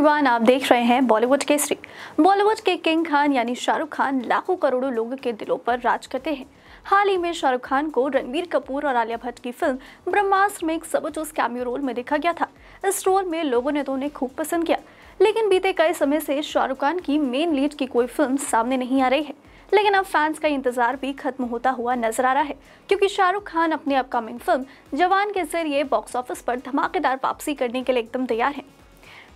everyone आप देख रहे हैं बॉलीवुड केसरी बॉलीवुड के किंग खान यानी शाहरुख खान लाखों करोड़ों लोगों के दिलों पर राज करते हैं हाल ही में शाहरुख खान को रणबीर कपूर और आलिया भट्ट की फिल्म ब्रह्मास्त्र में एक सबरजोश कैमियो रोल में देखा गया था इस रोल में लोगों ने तो उन्हें खूब पसंद किया लेकिन बीते कई समय से शाहरुख खान की मेन लीड की कोई फिल्म सामने नहीं आ रही है लेकिन अब फैंस का इंतजार भी खत्म होता हुआ नजर आ रहा है क्योंकि शाहरुख खान अपनी अपकमिंग फिल्म जवान के जरिए बॉक्स ऑफिस पर धमाकेदार वापसी करने के लिए एकदम तैयार हैं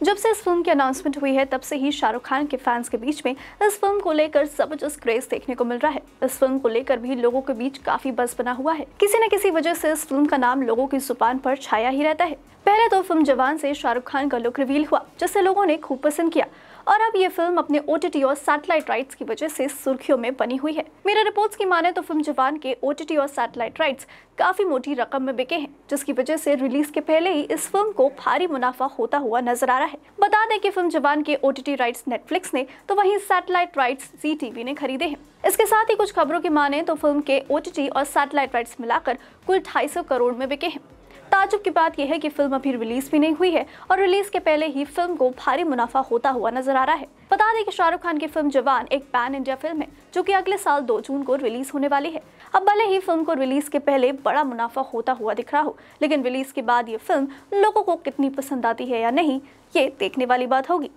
जब से इस फिल्म की अनाउंसमेंट हुई है तब से ही शाहरुख खान के फैंस के बीच में इस फिल्म को लेकर जबरदस्त क्रेज देखने को मिल रहा है इस फिल्म को लेकर भी लोगों के बीच काफी बस बना हुआ है किसी न किसी वजह से इस फिल्म का नाम लोगों की जुबान पर छाया ही रहता है पहले तो फिल्म जवान से शाहरुख खान का लुक रिवील हुआ जिसे लोगों ने खूब पसंद किया और अब ये फिल्म अपने ओ और सैटेलाइट राइट्स की वजह से सुर्खियों में बनी हुई है मेरे रिपोर्ट्स की माने तो फिल्म जवान के ओ और सैटेलाइट राइट्स काफी मोटी रकम में बिके हैं जिसकी वजह से रिलीज के पहले ही इस फिल्म को भारी मुनाफा होता हुआ नजर आ रहा है बता दें कि फिल्म जवान के ओ राइट्स नेटफ्लिक्स ने तो वही सैटेलाइट राइट्स जी टीवी ने खरीदे हैं इसके साथ ही कुछ खबरों की माने तो फिल्म के ओ और सैटेलाइट राइट्स मिलाकर कुल ढाई करोड़ में बिके हैं ताजुब की बात यह है कि फिल्म अभी रिलीज भी नहीं हुई है और रिलीज के पहले ही फिल्म को भारी मुनाफा होता हुआ नजर आ रहा है बता दें कि शाहरुख खान की फिल्म जवान एक पैन इंडिया फिल्म है जो कि अगले साल 2 जून को रिलीज होने वाली है अब भले ही फिल्म को रिलीज के पहले बड़ा मुनाफा होता हुआ दिख रहा हो लेकिन रिलीज के बाद ये फिल्म लोगों को कितनी पसंद आती है या नहीं ये देखने वाली बात होगी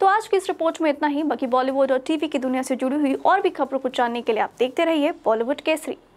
तो आज की इस रिपोर्ट में इतना ही बाकी बॉलीवुड और टीवी की दुनिया से जुड़ी हुई और भी खबरों को जानने के लिए आप देखते रहिए बॉलीवुड केसरी